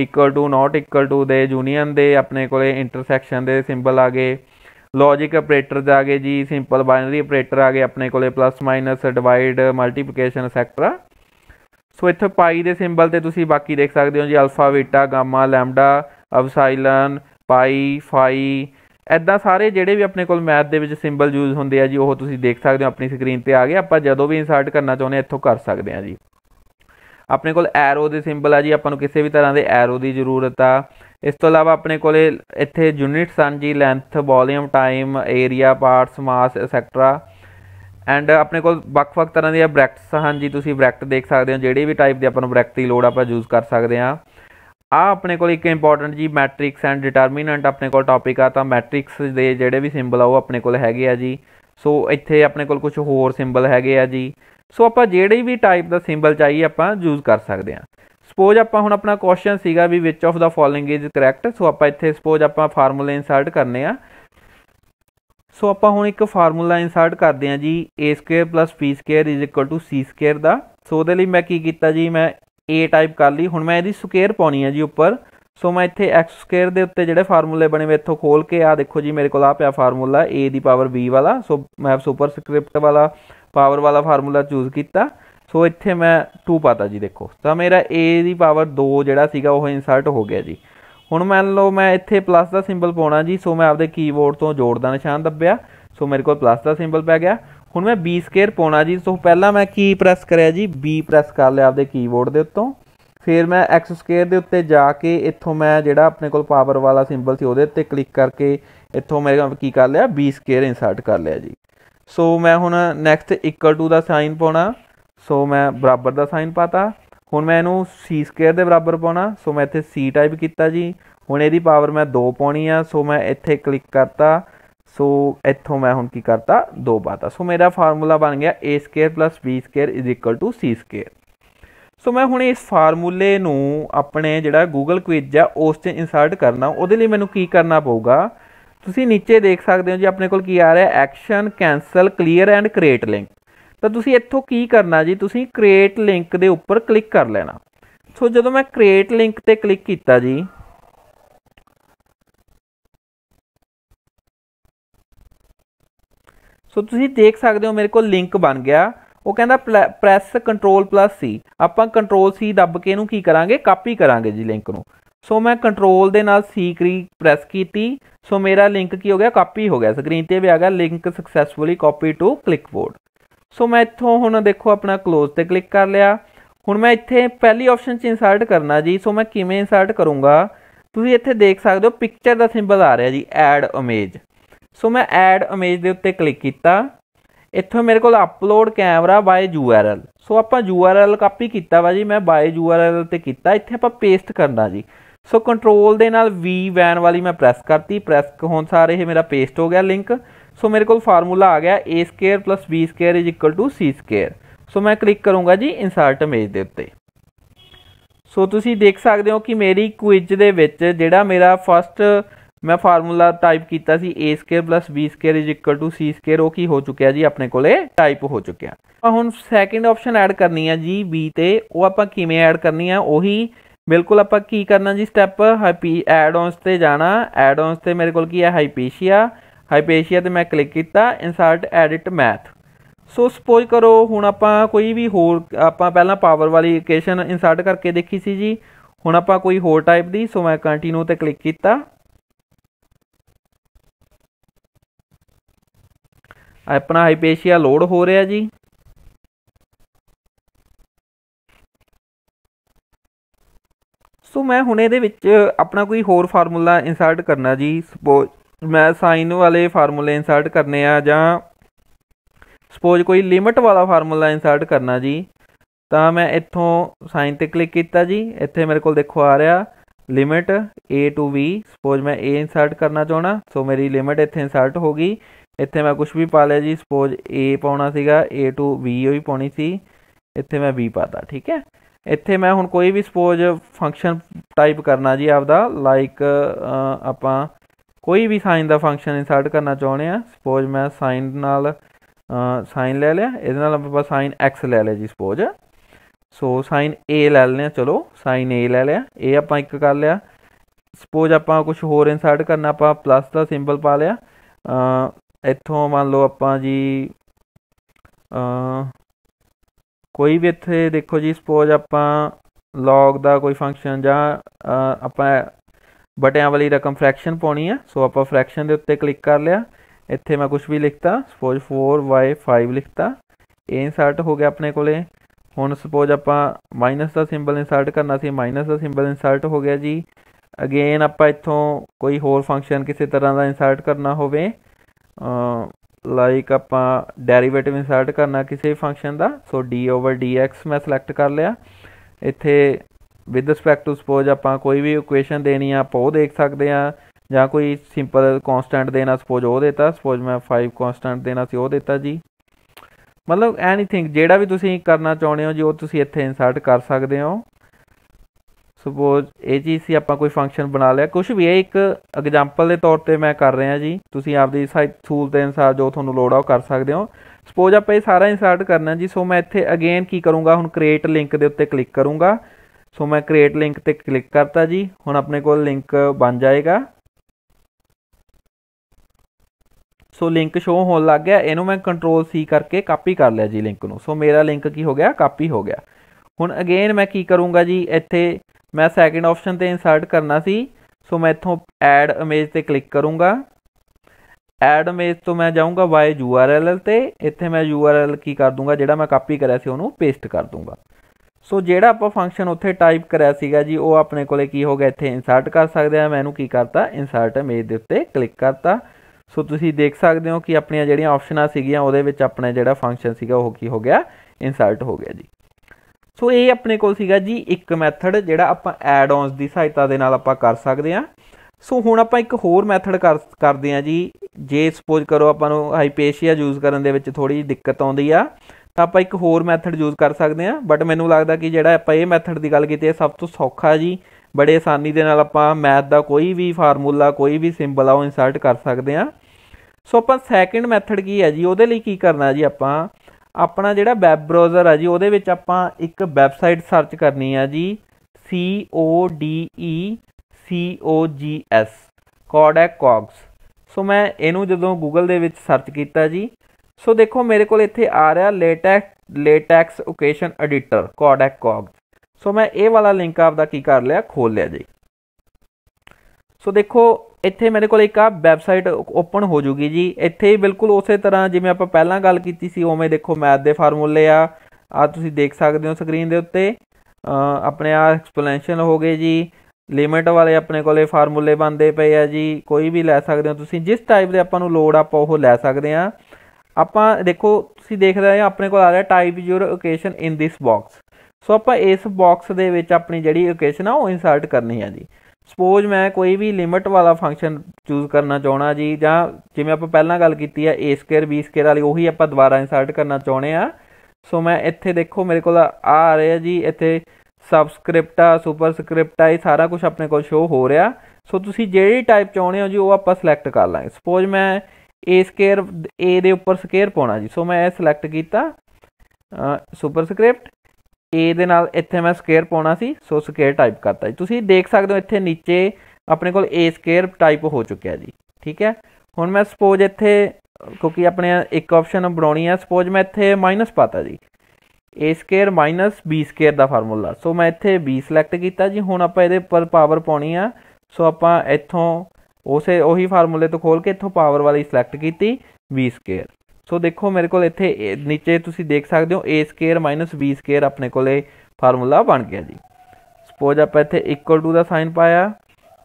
equal to not equal to ਦੇ ਯੂਨੀਅਨ ਦੇ ਆਪਣੇ ਕੋਲੇ ਇੰਟਰਸੈਕਸ਼ਨ ਦੇ ਸਿੰਬਲ ਆ ਗਏ ਲੌਜੀਕ ਆਪਰੇਟਰਸ ਆ ਗਏ ਜੀ ਸਿੰਪਲ ਬਾਈਨਰੀ ਆਪਰੇਟਰ ਆ ਗਏ ਆਪਣੇ ਕੋਲੇ plus minus divide multiplication etcetera so ਇੱਥੇ ਪਾਈ ਦੇ ਸਿੰਬਲ ਤੇ ਤੁਸੀਂ ਬਾਕੀ ਦੇਖ ਸਕਦੇ ਹੋ ਜੀ alpha beta gamma lambda epsilon pi phi ਐਦਾਂ ਸਾਰੇ ਜਿਹੜੇ ਵੀ ਆਪਣੇ ਕੋਲ ਮੈਥ ਦੇ ਵਿੱਚ ਸਿੰਬਲ ਯੂਜ਼ ਹੁੰਦੇ ਆ ਜੀ ਉਹ ਤੁਸੀਂ ਦੇਖ ਸਕਦੇ ਹੋ ਆਪਣੀ ਸਕਰੀਨ ਤੇ ਆ ਗਏ ਆਪਾਂ ਜਦੋਂ ਵੀ ਇਨਸਰਟ ਕਰਨਾ ਚਾਹੁੰਦੇ ਆ ਇੱਥੋਂ ਕਰ ਸਕਦੇ ਆ ਜੀ ਆਪਣੇ ਕੋਲ ਐਰੋ ਦੇ ਸਿੰਬਲ ਆ ਜੀ ਆਪਾਂ ਨੂੰ ਕਿਸੇ ਵੀ ਤਰ੍ਹਾਂ ਦੇ ਐਰੋ ਦੀ ਜ਼ਰੂਰਤ ਆ ਇਸ ਤੋਂ ਇਲਾਵਾ ਆਪਣੇ ਕੋਲੇ ਇੱਥੇ ਯੂਨਿਟਸ ਹਨ ਜੀ length volume time area parts mass etcetera and ਆਪਣੇ ਕੋਲ ਵੱਖ-ਵੱਖ ਤਰ੍ਹਾਂ ਦੀਆਂ ਬ੍ਰੈਕਟਸ ਹਨ ਜੀ ਤੁਸੀਂ ਬ੍ਰੈਕਟ ਦੇਖ ਸਕਦੇ ਹੋ ਜਿਹੜੇ ਵੀ ਟਾਈਪ ਦੇ ਆਪਾਂ ਨੂੰ ਬ੍ਰੈਕਟ ਦੀ ਲੋੜ ਆਪਾਂ ਯੂਜ਼ ਕਰ ਸਕਦੇ ਆ ਆ ਆਪਣੇ ਕੋਲ ਇੱਕ ਇੰਪੋਰਟੈਂਟ ਜੀ ਮੈਟ੍ਰਿਕਸ ਐਂਡ ਡਿਟਰਮੀਨੈਂਟ ਆਪਣੇ ਕੋਲ ਟਾਪਿਕ ਆ ਤਾਂ ਮੈਟ੍ਰਿਕਸ ਦੇ ਜਿਹੜੇ ਵੀ ਸਿੰਬਲ ਆ ਉਹ ਆਪਣੇ ਕੋਲ ਹੈਗੇ ਆ ਜੀ ਸੋ ਇੱਥੇ ਆਪਣੇ ਕੋਲ ਕੁਝ ਹੋਰ ਸਿੰਬਲ ਹੈਗੇ ਆ ਜੀ ਸੋ ਆਪਾਂ ਜਿਹੜੇ ਵੀ ਟਾਈਪ ਦਾ ਸਿੰਬਲ ਚਾਹੀਏ ਆਪਾਂ ਯੂਜ਼ ਕਰ ਸਕਦੇ ਹਾਂ ਸਪੋਜ਼ ਆਪਾਂ ਹੁਣ ਆਪਣਾ ਕੁਐਸਚਨ ਸੀਗਾ ਵੀ which of the following is correct so ਆਪਾਂ ਇੱਥੇ ਸਪੋਜ਼ ਆਪਾਂ ਫਾਰਮੂਲਾ ਇਨਸਰਟ ਕਰਨੇ ਆ ਸੋ ਆਪਾਂ ਹੁਣ ਇੱਕ ਫਾਰਮੂਲਾ ਇਨਸਰਟ ਕਰਦੇ ਆ ਜੀ a2 b2 c2 ਦਾ ਸੋ ਉਹਦੇ ਲਈ ਮੈਂ ਕੀ ਕੀਤਾ ਜੀ ਮੈਂ a ਟਾਈਪ ਕਰ ਲਈ ਹੁਣ ਮੈਂ ਇਹਦੀ ਸਕੁਅਰ ਪਾਉਣੀ ਆ ਜੀ ਉੱਪਰ ਸੋ ਮੈਂ ਇੱਥੇ ਸਕੁਅਰ ਦੇ ਉੱਤੇ ਜਿਹੜੇ ਫਾਰਮੂਲੇ ਬਣੇ ਵੇ ਇੱਥੋਂ ਖੋਲ ਕੇ ਆ ਦੇਖੋ ਜੀ ਮੇਰੇ ਕੋਲ ਆ ਪਿਆ ਫਾਰਮੂਲਾ a ਦੀ ਪਾਵਰ b ਵਾਲਾ ਸੋ ਮੈਂ ਸੁਪਰ ਸਕ੍ਰਿਪਟ ਵਾਲਾ ਪਾਵਰ ਵਾਲਾ ਫਾਰਮੂਲਾ ਚੂਜ਼ ਕੀਤਾ ਸੋ ਇੱਥੇ ਮੈਂ 2 ਪਾਤਾ ਜੀ ਦੇਖੋ ਤਾਂ ਮੇਰਾ a ਦੀ ਪਾਵਰ 2 ਜਿਹੜਾ ਸੀਗਾ ਉਹ ਇਨਸਰਟ ਹੋ ਗਿਆ ਜੀ ਹੁਣ ਮੰਨ ਲਓ ਮੈਂ ਇੱਥੇ ਪਲੱਸ ਦਾ ਸਿੰਬਲ ਪਾਉਣਾ ਜੀ ਸੋ ਮੈਂ ਆਪਦੇ ਕੀਬੋਰਡ ਤੋਂ ਜੋੜ ਦਾ ਨਿਸ਼ਾਨ ਦੱਬਿਆ ਸੋ ਮੇਰੇ ਕੋਲ ਪਲੱਸ ਦਾ ਸਿੰਬਲ ਪੈ ਗਿਆ ਹੁਣ ਮੈਂ b ਸਕੁਅਰ ਪਾਉਣਾ ਜੀ ਸੋ ਪਹਿਲਾਂ ਮੈਂ ਕੀ ਪ੍ਰੈਸ ਕਰਿਆ ਜੀ b ਪ੍ਰੈਸ ਕਰ ਲਿਆ ਆਪਦੇ ਕੀਬੋਰਡ ਦੇ ਉੱਤੋਂ ਫਿਰ ਮੈਂ x ਸਕੁਅਰ ਦੇ ਉੱਤੇ ਜਾ ਕੇ ਇੱਥੋਂ ਮੈਂ ਜਿਹੜਾ ਆਪਣੇ ਕੋਲ ਪਾਵਰ ਵਾਲਾ ਸਿੰਬਲ ਸੀ ਉਹਦੇ ਉੱਤੇ ਕਲਿੱਕ ਕਰਕੇ ਇੱਥੋਂ ਮੇਰੇ ਕੀ ਕਰ ਲਿਆ b ਸਕੁਅਰ ਇਨਸਰਟ ਕਰ ਲਿਆ ਜੀ ਸੋ ਮੈਂ ਹੁਣ ਨੈਕਸਟ ਇਕੁਅਲ ਟੂ ਦਾ ਸਾਈਨ ਪਾਉਣਾ ਸੋ ਮੈਂ ਬਰਾਬਰ ਦਾ ਸਾਈਨ ਪਾਤਾ ਹੁਣ ਮੈਂ ਇਹਨੂੰ ਸਕੁਅਰ ਦੇ ਬਰਾਬਰ ਪਾਉਣਾ ਸੋ ਮੈਂ ਇੱਥੇ c ਟਾਈਪ ਕੀਤਾ ਜੀ ਹੁਣ ਇਹਦੀ ਪਾਵਰ ਮੈਂ 2 ਪਾਉਣੀ ਆ ਸੋ ਮੈਂ ਇੱਥੇ ਕਲਿੱਕ ਕਰਤਾ ਸੋ ਇੱਥੋਂ ਮੈਂ ਹੁਣ ਕੀ ਕਰਤਾ 2 ਪਾਤਾ ਸੋ ਮੇਰਾ ਫਾਰਮੂਲਾ ਬਣ ਗਿਆ ਸਕੁਅਰ c ਸਕੁਅਰ ਸੋ ਮੈਂ ਹੁਣ ਇਸ ਫਾਰਮੂਲੇ ਨੂੰ ਆਪਣੇ ਜਿਹੜਾ ਗੂਗਲ ਕੁਇਜ਼ ਆ ਉਸ 'ਚ ਇਨਸਰਟ ਕਰਨਾ ਉਹਦੇ ਲਈ ਮੈਨੂੰ ਕੀ ਕਰਨਾ ਪਊਗਾ ਤੁਸੀਂ ਨੀਚੇ ਦੇਖ ਸਕਦੇ ਹੋ ਜੀ ਆਪਣੇ ਕੋਲ ਕੀ ਆ ਰਿਹਾ action cancel clear and create link ਤਾਂ ਤੁਸੀਂ ਇੱਥੋਂ ਕੀ ਕਰਨਾ ਜੀ ਤੁਸੀਂ ਕ੍ਰੀਏਟ ਲਿੰਕ ਦੇ ਉੱਪਰ ਕਲਿੱਕ ਕਰ ਲੈਣਾ ਸੋ ਜਦੋਂ ਮੈਂ ਕ੍ਰੀਏਟ ਲਿੰਕ ਤੇ ਕਲਿੱਕ ਕੀਤਾ ਜੀ ਸੋ ਤੁਸੀਂ ਦੇਖ ਸਕਦੇ ਹੋ ਮੇਰੇ ਕੋਲ ਲਿੰਕ ਬਣ ਗਿਆ ਉਹ ਕਹਿੰਦਾ ਪ੍ਰੈਸ ਕੰਟਰੋਲ ਪਲੱਸ ਸੀ ਆਪਾਂ ਕੰਟਰੋਲ ਸੀ ਦੱਬ ਕੇ ਇਹਨੂੰ ਕੀ ਕਰਾਂਗੇ ਕਾਪੀ ਕਰਾਂਗੇ ਜੀ ਲਿੰਕ ਨੂੰ ਸੋ ਮੈਂ ਕੰਟਰੋਲ ਦੇ ਨਾਲ ਸੀ ਸੀਕਰੀ ਪ੍ਰੈਸ ਕੀਤੀ ਸੋ ਮੇਰਾ ਲਿੰਕ ਕੀ ਹੋ ਗਿਆ ਕਾਪੀ ਹੋ ਗਿਆ ਸਕਰੀਨ ਤੇ ਵੀ ਆ ਗਿਆ link successfully copy to clipboard so ਮੈਂ ਇੱਥੋਂ ਹੁਣ ਦੇਖੋ ਆਪਣਾ ক্লোਜ਼ ਤੇ ਕਲਿੱਕ ਕਰ ਲਿਆ ਹੁਣ ਮੈਂ ਇੱਥੇ ਪਹਿਲੀ ਆਪਸ਼ਨ 'ਚ ਇਨਸਰਟ ਕਰਨਾ ਜੀ ਸੋ ਮੈਂ ਕਿਵੇਂ ਇਨਸਰਟ ਕਰੂੰਗਾ ਤੁਸੀਂ ਇੱਥੇ ਦੇਖ ਸਕਦੇ ਹੋ ਪਿਕਚਰ ਦਾ ਸਿੰਬਲ ਆ ਰਿਹਾ ਜੀ ਐਡ ਇਮੇਜ ਸੋ ਮੈਂ ਐਡ ਇਮੇਜ ਦੇ ਉੱਤੇ ਕਲਿੱਕ ਕੀਤਾ ਇੱਥੋਂ ਮੇਰੇ ਕੋਲ upload camera by URL so ਆਪਾਂ ਯੂਆਰਐਲ ਕਾਪੀ ਕੀਤਾ ਵਾ ਜੀ ਮੈਂ ਬਾਈ ਯੂਆਰਐਲ ਤੇ ਕੀਤਾ ਇੱਥੇ ਆਪਾਂ ਪੇਸਟ ਕਰਨਾ ਜੀ ਸੋ ਕੰਟਰੋਲ ਦੇ ਨਾਲ V ਵੈਨ ਵਾਲੀ ਮੈਂ ਪ੍ਰੈਸ ਕਰਤੀ ਪ੍ਰੈਸ ਹੋਣ ਸਾਰ ਇਹ ਮੇਰਾ ਪੇਸਟ ਹੋ ਗਿਆ ਲਿੰਕ ਸੋ ਮੇਰੇ ਕੋਲ ਫਾਰਮੂਲਾ ਆ ਗਿਆ a2 b2 c2 ਸੋ ਮੈਂ ਕਲਿੱਕ ਕਰੂੰਗਾ ਜੀ ਇਨਸਰਟ ਇਮੇਜ ਦੇ ਉੱਤੇ ਸੋ ਤੁਸੀਂ ਦੇਖ ਸਕਦੇ ਹੋ ਕਿ ਮੇਰੀ ਕੁਇਜ ਦੇ ਵਿੱਚ ਜਿਹੜਾ ਮੇਰਾ ਫਸਟ ਮੈਂ ਫਾਰਮੂਲਾ ਟਾਈਪ ਕੀਤਾ ਸੀ a2 b2 c2 ਉਹ ਕੀ ਹੋ ਚੁੱਕਿਆ ਜੀ ਆਪਣੇ ਕੋਲੇ ਟਾਈਪ ਹੋ ਚੁੱਕਿਆ ਹੁਣ ਸੈਕਿੰਡ ਆਪਸ਼ਨ ਐਡ ਕਰਨੀ ਹੈ ਜੀ b ਤੇ ਉਹ ਆਪਾਂ ਕਿਵੇਂ ਐਡ ਕਰਨੀ ਹੈ ਉਹੀ ਬਿਲਕੁਲ ਆਪਾਂ ਕੀ ਕਰਨਾ ਜੀ ਸਟੈਪ ਹਾਈਪੀ ਐਡ-ਆਨਸ ਤੇ ਜਾਣਾ ਐਡ-ਆਨਸ ਤੇ ਮੇਰੇ ਕੋਲ ਕੀ ਹੈ ਹਾਈਪੇਸ਼ੀਆ ਹਾਈਪੇਸ਼ੀਆ ਤੇ ਮੈਂ ਕਲਿੱਕ ਕੀਤਾ insert edit math so suppose ਕਰੋ ਹੁਣ ਆਪਾਂ ਕੋਈ ਵੀ ਹੋਰ ਆਪਾਂ ਪਹਿਲਾਂ ਪਾਵਰ ਵਾਲੀ ਇਕੁਏਸ਼ਨ ਇਨਸਰਟ ਕਰਕੇ ਦੇਖੀ ਸੀ ਜੀ ਹੁਣ ਆਪਾਂ ਕੋਈ ਹੋਰ ਟਾਈਪ ਦੀ ਸੋ ਮੈਂ ਕੰਟੀਨਿਊ ਤੇ ਕਲਿੱਕ ਕੀਤਾ ਆਪਣਾ ਹਾਈਪੇਸ਼ੀਆ ਲੋਡ ਹੋ ਰਿਹਾ ਜੀ ਸੋ ਮੈਂ ਹੁਣ ਇਹਦੇ ਵਿੱਚ ਆਪਣਾ ਕੋਈ ਹੋਰ ਫਾਰਮੂਲਾ ਇਨਸਰਟ ਕਰਨਾ ਜੀ ਸਪੋਜ਼ ਮੈਂ ਸਾਈਨ ਵਾਲੇ ਫਾਰਮੂਲੇ ਇਨਸਰਟ ਕਰਨੇ ਆ ਜਾਂ ਸਪੋਜ਼ ਕੋਈ ਲਿਮਟ ਵਾਲਾ ਫਾਰਮੂਲਾ ਇਨਸਰਟ ਕਰਨਾ ਜੀ ਤਾਂ ਮੈਂ ਇੱਥੋਂ ਸਾਈਨ ਤੇ ਕਲਿੱਕ ਕੀਤਾ ਜੀ ਇੱਥੇ ਮੇਰੇ ਕੋਲ ਦੇਖੋ ਆ ਰਿਹਾ limit a to b suppose ਮੈਂ a ਇਨਸਰਟ ਕਰਨਾ ਚਾਹਣਾ ਸੋ ਮੇਰੀ ਲਿਮਟ ਇੱਥੇ ਇਨਸਰਟ ਹੋ ਗਈ ਇੱਥੇ ਮੈਂ ਕੁਝ ਵੀ ਪਾ ਲਿਆ ਜੀ ਸਪੋਜ਼ a ਪਾਉਣਾ ਸੀਗਾ a ਟੂ b ਉਹ ਹੀ ਪਾਉਣੀ ਸੀ ਇੱਥੇ ਮੈਂ b ਪਾਤਾ ਠੀਕ ਹੈ ਇੱਥੇ ਮੈਂ ਹੁਣ ਕੋਈ ਵੀ ਸਪੋਜ਼ ਫੰਕਸ਼ਨ ਟਾਈਪ ਕਰਨਾ ਜੀ ਆਪਦਾ ਲਾਈਕ ਆਪਾਂ ਕੋਈ ਵੀ ਸਾਈਨ ਦਾ ਫੰਕਸ਼ਨ ਇਨਸਰਟ ਕਰਨਾ ਚਾਹੁੰਦੇ ਆ ਸਪੋਜ਼ ਮੈਂ ਸਾਈਨ ਨਾਲ ਸਾਈਨ ਲੈ ਲਿਆ ਇਹਦੇ ਨਾਲ ਆਪਾਂ ਸਾਈਨ x ਲੈ ਲਿਆ ਜੀ ਸਪੋਜ਼ ਸੋ ਸਾਈਨ a ਲੈ ਲੈਨੇ ਆ ਚਲੋ ਸਾਈਨ a ਲੈ ਲਿਆ ਇਹ ਆਪਾਂ ਇੱਕ ਕਰ ਲਿਆ ਸਪੋਜ਼ ਆਪਾਂ ਕੁਝ ਹੋਰ ਇਨਸਰਟ ਕਰਨਾ ਆਪਾਂ ਪਲੱਸ ਦਾ ਸਿੰਬਲ ਪਾ ਲਿਆ ਇੱਥੋਂ ਮੰਨ ਲਓ ਆਪਾਂ ਜੀ ਕੋਈ ਵੀ ਇੱਥੇ ਦੇਖੋ ਜੀ ਸਪੋਜ਼ ਆਪਾਂ ਲੌਗ ਦਾ ਕੋਈ ਫੰਕਸ਼ਨ ਜਾਂ ਆਪਾਂ ਬਟਿਆਂ ਵਾਲੀ ਰਕਮ ਫ੍ਰੈਕਸ਼ਨ ਪਾਉਣੀ ਆ ਸੋ ਆਪਾਂ ਫ੍ਰੈਕਸ਼ਨ ਦੇ ਉੱਤੇ ਕਲਿੱਕ ਕਰ ਲਿਆ ਇੱਥੇ ਮੈਂ ਕੁਝ ਵੀ ਲਿਖਤਾ ਸਪੋਜ਼ 4y5 ਲਿਖਤਾ ਇਹ ਇਨਸਰਟ ਹੋ ਗਿਆ ਆਪਣੇ ਕੋਲੇ ਹੁਣ ਸਪੋਜ਼ ਆਪਾਂ ਮਾਈਨਸ ਦਾ ਸਿੰਬਲ ਇਨਸਰਟ ਕਰਨਾ ਸੀ ਮਾਈਨਸ ਦਾ ਸਿੰਬਲ ਇਨਸਰਟ ਹੋ ਗਿਆ ਜੀ ਅਗੇਨ ਆਪਾਂ ਇੱਥੋਂ ਕੋਈ ਹੋਰ ਫੰਕਸ਼ਨ ਕਿਸੇ ਤਰ੍ਹਾਂ ਦਾ ਇਨਸਰਟ ਕਰਨਾ ਹੋਵੇ ਲਾਈਕ ਆਪਾਂ ਡੈਰੀਵੇਟਿਵ ਇਨਸਰਟ ਕਰਨਾ ਕਿਸੇ ਫੰਕਸ਼ਨ ਦਾ ਸੋ d ਓਵਰ dx ਮੈਂ ਸਿਲੈਕਟ ਕਰ ਲਿਆ ਇੱਥੇ ਵਿਦ ਰਿਸਪੈਕਟ ਟੂ ਸਪੋਜ਼ ਆਪਾਂ ਕੋਈ ਵੀ ਇਕੁਏਸ਼ਨ ਦੇਣੀ ਆ ਪਾਉ ਦੇਖ ਸਕਦੇ ਆ ਜਾਂ ਕੋਈ ਸਿੰਪਲ ਕਨਸਟੈਂਟ ਦੇਣਾ ਸਪੋਜ਼ ਉਹ ਦਿੱਤਾ ਸਪੋਜ਼ ਮੈਂ 5 ਕਨਸਟੈਂਟ ਦੇਣਾ ਸੀ ਉਹ ਦਿੱਤਾ ਜੀ ਮਤਲਬ ਐਨੀਥਿੰਗ ਜਿਹੜਾ ਵੀ ਤੁਸੀਂ ਕਰਨਾ ਚਾਹੁੰਦੇ ਹੋ ਜੀ ਉਹ ਤੁਸੀਂ ਇੱਥੇ ਇਨਸਰਟ ਕਰ ਸਕਦੇ ਹੋ ਸਪੋਜ਼ ਇਹ ਚੀਜ਼ ਸੀ ਆਪਾਂ ਕੋਈ ਫੰਕਸ਼ਨ ਬਣਾ ਲਿਆ ਕੁਝ ਵੀ ਇਹ ਇੱਕ ਐਗਜ਼ਾਮਪਲ ਦੇ ਤੌਰ ਤੇ ਮੈਂ ਕਰ ਰਿਹਾ ਜੀ ਤੁਸੀਂ ਆਪਦੀ ਸਾਈਟ ਟੂਲ ਦੇ ਅਨਸਾਰ ਜੋ ਤੁਹਾਨੂੰ ਲੋੜ ਆ ਉਹ ਕਰ ਸਕਦੇ ਹੋ ਸਪੋਜ਼ ਆਪਾਂ ਇਹ ਸਾਰਾ ਇਨਸਰਟ ਕਰਨਾ ਜੀ ਸੋ ਮੈਂ ਇੱਥੇ ਅਗੇਨ ਕੀ ਕਰੂੰਗਾ ਹੁਣ ਕ੍ਰੀਏਟ ਲਿੰਕ ਦੇ ਉੱਤੇ ਕਲਿੱਕ ਕਰੂੰਗਾ ਸੋ ਮੈਂ ਕ੍ਰੀਏਟ ਲਿੰਕ ਤੇ ਕਲਿੱਕ ਕਰਤਾ ਜੀ ਹੁਣ ਆਪਣੇ ਕੋਲ ਲਿੰਕ ਬਣ ਜਾਏਗਾ ਸੋ ਲਿੰਕ ਸ਼ੋ ਹੋਣ ਲੱਗ ਗਿਆ ਇਹਨੂੰ ਮੈਂ ਕੰਟਰੋਲ ਸੀ ਕਰਕੇ ਕਾਪੀ ਕਰ ਲਿਆ ਜੀ ਲਿੰਕ ਨੂੰ ਸੋ ਮੇਰਾ ਲਿੰਕ ਕੀ ਹੋ ਗਿਆ ਕਾਪੀ ਹੋ ਗਿਆ ਹੁਣ ਅਗੇਨ ਮੈਂ ਕੀ ਕਰੂੰਗਾ ਜੀ ਇੱਥੇ ਮੈਂ ਸੈਕਿੰਡ ਆਪਸ਼ਨ ਤੇ ਇਨਸਰਟ ਕਰਨਾ ਸੀ ਸੋ ਮੈਂ ਇੱਥੋਂ ਐਡ ਇਮੇਜ ਤੇ ਕਲਿੱਕ ਕਰੂੰਗਾ ਐਡ ਇਮੇਜ ਤੋਂ ਮੈਂ ਜਾਊਂਗਾ ਆਰ ਐਲ ਤੇ ਇੱਥੇ ਮੈਂ ਐਲ ਕੀ ਕਰ ਦੂੰਗਾ ਜਿਹੜਾ ਮੈਂ ਕਾਪੀ ਕਰਿਆ ਸੀ ਉਹਨੂੰ ਪੇਸਟ ਕਰ ਦੂੰਗਾ ਸੋ ਜਿਹੜਾ ਆਪਾਂ ਫੰਕਸ਼ਨ ਉੱਥੇ ਟਾਈਪ ਕਰਿਆ ਸੀਗਾ ਜੀ ਉਹ ਆਪਣੇ ਕੋਲੇ ਕੀ ਹੋ ਗਿਆ ਇੱਥੇ ਇਨਸਰਟ ਕਰ ਸਕਦੇ ਆ ਮੈਂ ਇਹਨੂੰ ਕੀ ਕਰਤਾ ਇਨਸਰਟ ਇਮੇਜ ਦੇ ਉੱਤੇ ਕਲਿੱਕ ਕਰਤਾ ਸੋ ਤੁਸੀਂ ਦੇਖ ਸਕਦੇ ਹੋ ਕਿ ਆਪਣੀਆਂ ਜਿਹੜੀਆਂ ਆਪਸ਼ਨਾਂ ਸੀਗੀਆਂ ਉਹਦੇ ਵਿੱਚ ਆਪਣਾ ਜਿਹੜਾ ਫੰਕਸ਼ਨ ਸੀਗਾ ਉਹ ਕੀ ਹੋ ਗਿਆ ਇਨਸਰਟ ਹੋ ਗਿਆ ਜੀ ਸੋ ਇਹ ਆਪਣੇ ਕੋਲ ਸੀਗਾ ਜੀ ਇੱਕ ਮੈਥਡ ਜਿਹੜਾ ਆਪਾਂ ਐਡ ਆਨਸ ਦੀ ਸਹਾਇਤਾ ਦੇ ਨਾਲ ਆਪਾਂ ਕਰ ਸਕਦੇ ਆ ਸੋ ਹੁਣ ਆਪਾਂ ਇੱਕ ਹੋਰ ਮੈਥਡ ਕਰਦੇ ਆ ਜੀ ਜੇ ਸਪੋਜ਼ ਕਰੋ ਆਪਾਂ ਨੂੰ ਹਾਈਪੇਸ਼ੀਆ ਯੂਜ਼ ਕਰਨ ਦੇ ਵਿੱਚ ਥੋੜੀ ਜਿਹੀ ਦਿੱਕਤ ਆਉਂਦੀ ਆ ਤਾਂ ਆਪਾਂ ਇੱਕ ਹੋਰ ਮੈਥਡ ਯੂਜ਼ ਕਰ ਸਕਦੇ ਆ ਬਟ ਮੈਨੂੰ ਲੱਗਦਾ ਕਿ ਜਿਹੜਾ ਆਪਾਂ ਇਹ ਮੈਥਡ ਦੀ ਗੱਲ ਕੀਤੀ ਹੈ ਸਭ ਤੋਂ ਸੌਖਾ ਜੀ ਬੜੇ ਆਸਾਨੀ ਦੇ ਨਾਲ ਆਪਾਂ ਮੈਥ ਦਾ ਕੋਈ ਵੀ ਫਾਰਮੂਲਾ ਕੋਈ ਵੀ ਸਿੰਬਲ ਆ ਉਹ ਇਨਸਰਟ ਕਰ ਸਕਦੇ ਆ ਸੋ ਆਪਾਂ ਸੈਕੰਡ ਮੈਥਡ ਕੀ ਹੈ ਜੀ ਉਹਦੇ ਲਈ ਕੀ ਕਰਨਾ ਜੀ ਆਪਾਂ ਆਪਣਾ ਜਿਹੜਾ ਵੈਬ ਬ੍ਰਾਊਜ਼ਰ ਆ ਜੀ ਉਹਦੇ ਵਿੱਚ ਆਪਾਂ ਇੱਕ ਵੈਬਸਾਈਟ ਸਰਚ ਕਰਨੀ ਆ ਜੀ C O D E C O G S ਕੋਡੈਕ CodeCogs so ਮੈਂ ਇਹਨੂੰ ਜਦੋਂ ਗੂਗਲ ਦੇ ਵਿੱਚ ਸਰਚ ਕੀਤਾ ਜੀ ਸੋ ਦੇਖੋ ਮੇਰੇ ਕੋਲ ਇੱਥੇ ਆ ਰਿਹਾ LaTeX LaTeX equation editor CodeCogs so ਮੈਂ ਇਹ ਵਾਲਾ ਲਿੰਕ ਆਪ ਦਾ ਕੀ ਕਰ ਲਿਆ ਖੋਲ ਲਿਆ ਜੀ ਸੋ ਦੇਖੋ ਇੱਥੇ ਮੇਰੇ ਕੋਲ ਇੱਕ ਆ ਵੈਬਸਾਈਟ ਓਪਨ ਹੋ ਜੂਗੀ ਜੀ ਇੱਥੇ ਬਿਲਕੁਲ ਉਸੇ ਤਰ੍ਹਾਂ ਜਿਵੇਂ ਆਪਾਂ ਪਹਿਲਾਂ ਗੱਲ ਕੀਤੀ ਸੀ ਉਵੇਂ ਦੇਖੋ ਮੈਥ ਦੇ ਫਾਰਮੂਲੇ ਆ ਆ ਤੁਸੀਂ ਦੇਖ ਸਕਦੇ ਹੋ ਸਕਰੀਨ ਦੇ ਉੱਤੇ ਆਪਣੇ ਆ ਐਕਸਪਲੇਨੇਸ਼ਨ ਹੋ ਗਏ ਜੀ ਲਿਮਿਟ ਵਾਲੇ ਆਪਣੇ ਕੋਲੇ ਫਾਰਮੂਲੇ ਬੰਦੇ ਪਏ ਆ ਜੀ ਕੋਈ ਵੀ ਲੈ ਸਕਦੇ ਹੋ ਤੁਸੀਂ ਜਿਸ ਟਾਈਪ ਦੇ ਆਪਾਂ ਨੂੰ ਲੋੜ ਆਪਾਂ ਉਹ ਲੈ ਸਕਦੇ ਆ ਆਪਾਂ ਦੇਖੋ ਤੁਸੀਂ ਦੇਖ ਰਹੇ ਆ ਆਪਣੇ ਕੋਲ ਆ ਰਿਹਾ type your equation in this box so ਆਪਾਂ ਇਸ ਬਾਕਸ ਦੇ ਵਿੱਚ ਆਪਣੀ ਜਿਹੜੀ ਓਕੇਸ਼ਨ ਆ ਉਹ ਇਨਸਰਟ ਕਰਨੀ ਆ ਜੀ ਸਪੋਜ਼ ਮੈਂ ਕੋਈ ਵੀ ਲਿਮਿਟ ਵਾਲਾ ਫੰਕਸ਼ਨ ਚੂਜ਼ ਕਰਨਾ ਚਾਹਣਾ ਜੀ ਜਾਂ ਜਿਵੇਂ ਆਪਾਂ ਪਹਿਲਾਂ ਗੱਲ ਕੀਤੀ ਹੈ a2 b2 ਵਾਲੀ ਉਹੀ ਆਪਾਂ ਦੁਬਾਰਾ ਇਨਸਰਟ ਕਰਨਾ ਚਾਹੁੰਦੇ ਆ ਸੋ ਮੈਂ ਇੱਥੇ ਦੇਖੋ ਮੇਰੇ ਕੋਲ ਆ ਆ ਰਿਹਾ ਜੀ ਇੱਥੇ ਸਬਸਕ੍ਰਿਪਟ ਆ ਸੁਪਰਸਕ੍ਰਿਪਟ ਆ ਇਹ ਸਾਰਾ ਕੁਝ ਆਪਣੇ ਕੋਲ ਸ਼ੋ ਹੋ ਰਿਹਾ ਸੋ ਤੁਸੀਂ ਜਿਹੜੀ ਟਾਈਪ ਚਾਹੁੰਦੇ ਹੋ ਜੀ ਉਹ ਆਪਾਂ ਸਿਲੈਕਟ ਕਰ ਲਾਂਗੇ ਸਪੋਜ਼ ਮੈਂ a ਸਕੁਅਰ a ਦੇ ਉੱਪਰ ਸਕੁਅਰ ਪਾਉਣਾ ਜੀ ਸੋ ਮੈਂ ਇਹ ਸਿਲੈਕਟ ਕੀਤਾ ਸੁਪਰਸਕ੍ਰਿਪਟ a ਦੇ ਨਾਲ ਇੱਥੇ ਮੈਂ ਸਕੁਅਰ ਪਾਉਣਾ ਸੀ ਸੋ ਸਕੁਅਰ ਟਾਈਪ ਕਰਤਾ ਜੀ ਤੁਸੀਂ ਦੇਖ ਸਕਦੇ ਹੋ ਇੱਥੇ ਨੀਚੇ ਆਪਣੇ ਕੋਲ a ਸਕੁਅਰ ਟਾਈਪ ਹੋ ਚੁੱਕਿਆ ਜੀ ਠੀਕ ਹੈ ਹੁਣ ਮੈਂ ਸਪੋਜ਼ ਇੱਥੇ ਕਿਉਂਕਿ ਆਪਣੇ ਇੱਕ ਆਪਸ਼ਨ ਬਣਾਉਣੀ ਹੈ ਸਪੋਜ਼ ਮੈਂ ਇੱਥੇ ਮਾਈਨਸ ਪਾਤਾ ਜੀ a square minus b square ਦਾ ਫਾਰਮੂਲਾ ਸੋ ਮੈਂ ਇੱਥੇ b ਸਿਲੈਕਟ ਕੀਤਾ ਜੀ ਹੁਣ ਆਪਾਂ ਇਹਦੇ ਉੱਪਰ ਪਾਵਰ ਪਾਉਣੀ ਆ ਸੋ ਆਪਾਂ ਇੱਥੋਂ ਉਸੇ ਉਹੀ ਫਾਰਮੂਲੇ ਤੋਂ ਖੋਲ ਕੇ ਇੱਥੋਂ ਪਾਵਰ ਵਾਲੀ ਸਿਲੈਕਟ ਕੀਤੀ b ਸਕੁਅਰ ਸੋ ਦੇਖੋ ਮੇਰੇ ਕੋਲ ਇੱਥੇ ਨੀਚੇ ਤੁਸੀਂ ਦੇਖ ਸਕਦੇ ਹੋ a ਸਕੁਅਰ b ਸਕੁਅਰ ਆਪਣੇ ਕੋਲੇ ਫਾਰਮੂਲਾ ਬਣ ਗਿਆ ਜੀ ਸਪੋਜ਼ ਆਪਾਂ ਇੱਥੇ ਇਕੁਅਲ ਟੂ ਦਾ ਸਾਈਨ ਪਾਇਆ